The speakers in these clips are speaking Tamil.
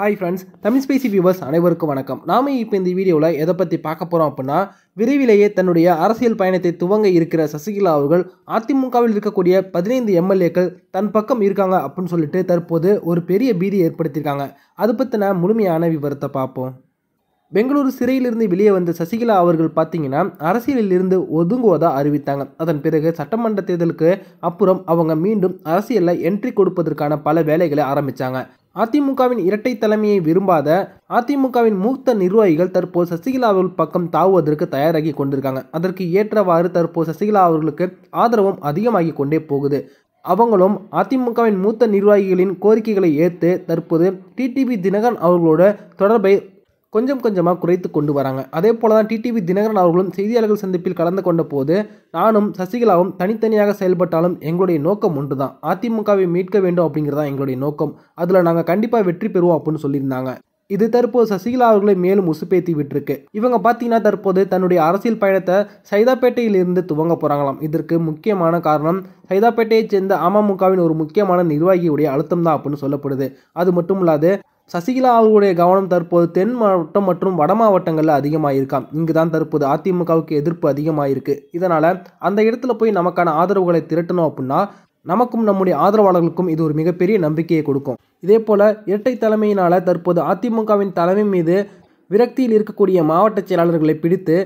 ஹாய் ஃப்ரெண்ட்ஸ் தமிழ் ஸ்பேசி வியூவர்ஸ் அனைவருக்கும் வணக்கம் நாம இப்போ இந்த வீடியோவில் எதை பற்றி பார்க்க போகிறோம் அப்படின்னா விரைவிலேயே தன்னுடைய அரசியல் பயணத்தை துவங்க இருக்கிற சசிகலா அவர்கள் அதிமுகவில் இருக்கக்கூடிய பதினைந்து எம்எல்ஏக்கள் தன் பக்கம் இருக்காங்க அப்படின்னு சொல்லிட்டு தற்போது ஒரு பெரிய பீதியை ஏற்படுத்தியிருக்காங்க அது பற்றின முழுமையான விவரத்தை பார்ப்போம் பெங்களூரு சிறையிலிருந்து வெளியே வந்த சசிகலா அவர்கள் பார்த்தீங்கன்னா அரசியலில் இருந்து ஒதுங்குவதாக அறிவித்தாங்க அதன் பிறகு சட்டமன்ற தேர்தலுக்கு அப்புறம் அவங்க மீண்டும் அரசியலில் என்ட்ரி கொடுப்பதற்கான பல வேலைகளை ஆரம்பித்தாங்க அதிமுகவின் இரட்டை தலைமையை விரும்பாத அதிமுகவின் மூத்த நிர்வாகிகள் தற்போது சசிகலா அவர்கள் பக்கம் தாவுவதற்கு தயாராகி கொண்டிருக்காங்க அதற்கு ஏற்றவாறு தற்போது சசிகலா அவர்களுக்கு ஆதரவும் அதிகமாகி கொண்டே போகுது அவங்களும் அதிமுகவின் மூத்த நிர்வாகிகளின் கோரிக்கைகளை ஏற்று தற்போது டிடிபி தினகரன் அவர்களோட தொடர்பை கொஞ்சம் கொஞ்சமாக குறைத்து கொண்டு வராங்க அதே போல தான் டிடிவி தினகரன் அவர்களும் செய்தியாளர்கள் சந்திப்பில் கலந்து கொண்ட போது நானும் சசிகலாவும் தனித்தனியாக செயல்பட்டாலும் எங்களுடைய நோக்கம் ஒன்று தான் அதிமுகவை மீட்க வேண்டும் அப்படிங்கிறதா எங்களுடைய நோக்கம் அதில் நாங்கள் கண்டிப்பாக வெற்றி பெறுவோம் அப்படின்னு சொல்லியிருந்தாங்க இது தற்போது சசிகலா அவர்களை மேலும் உசுப்பேத்தி விட்டுருக்கு இவங்க பார்த்தீங்கன்னா தற்போது தன்னுடைய அரசியல் பயணத்தை சைதாப்பேட்டையிலிருந்து துவங்க போகிறாங்களாம் இதற்கு முக்கியமான காரணம் சைதாப்பேட்டையைச் சேர்ந்த அமமுகவின் ஒரு முக்கியமான நிர்வாகியுடைய அழுத்தம் தான் அப்படின்னு சொல்லப்படுது அது மட்டும் இல்லாது சசிகலா அவர்களுடைய கவனம் தற்போது தென் மாவட்டம் மற்றும் வட மாவட்டங்களில் அதிகமாக இருக்காம் இங்கு தான் தற்போது அதிமுகவுக்கு எதிர்ப்பு அதிகமாக இதனால் அந்த இடத்துல போய் நமக்கான ஆதரவுகளை திரட்டணும் அப்படின்னா நமக்கும் நம்முடைய ஆதரவாளர்களுக்கும் இது ஒரு மிகப்பெரிய நம்பிக்கையை கொடுக்கும் இதே போல இரட்டை தலைமையினால் தற்போது அதிமுகவின் தலைமை மீது விரக்தியில் இருக்கக்கூடிய மாவட்ட செயலாளர்களை பிடித்து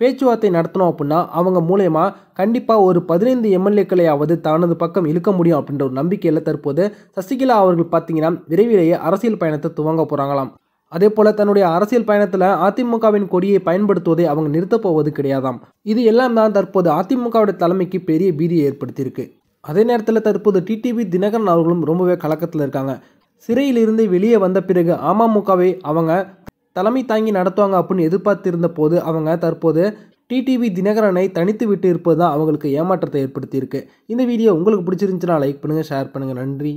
பேச்சுவார்த்தை நடத்தினோம் அப்படின்னா அவங்க மூலயமா கண்டிப்பாக ஒரு பதினைந்து எம்எல்ஏக்களையாவது தனது பக்கம் இழுக்க முடியும் அப்படின்ற ஒரு நம்பிக்கையில் தற்போது சசிகலா அவர்கள் பார்த்தீங்கன்னா விரைவிலேயே அரசியல் பயணத்தை துவங்க போகிறாங்களாம் அதே போல் தன்னுடைய அரசியல் பயணத்தில் அதிமுகவின் கொடியை பயன்படுத்துவதை அவங்க நிறுத்தப் போவது கிடையாதாம் இது எல்லாம் தான் தற்போது அதிமுகவுடைய தலைமைக்கு பெரிய பீதியை ஏற்படுத்தியிருக்கு அதே நேரத்தில் தற்போது டிடிவி தினகரன் அவர்களும் ரொம்பவே கலக்கத்தில் இருக்காங்க சிறையிலிருந்து வெளியே வந்த பிறகு அமமுகவை அவங்க தலைமை தாங்கி நடத்துவாங்க அப்படின்னு எதிர்பார்த்திருந்த போது அவங்க தற்போது டிடிவி தினகரனை தனித்து விட்டு இருப்பது தான் அவங்களுக்கு ஏமாற்றத்தை ஏற்படுத்தியிருக்கு இந்த வீடியோ உங்களுக்கு பிடிச்சிருந்துச்சுன்னா லைக் பண்ணுங்கள் ஷேர் பண்ணுங்கள் நன்றி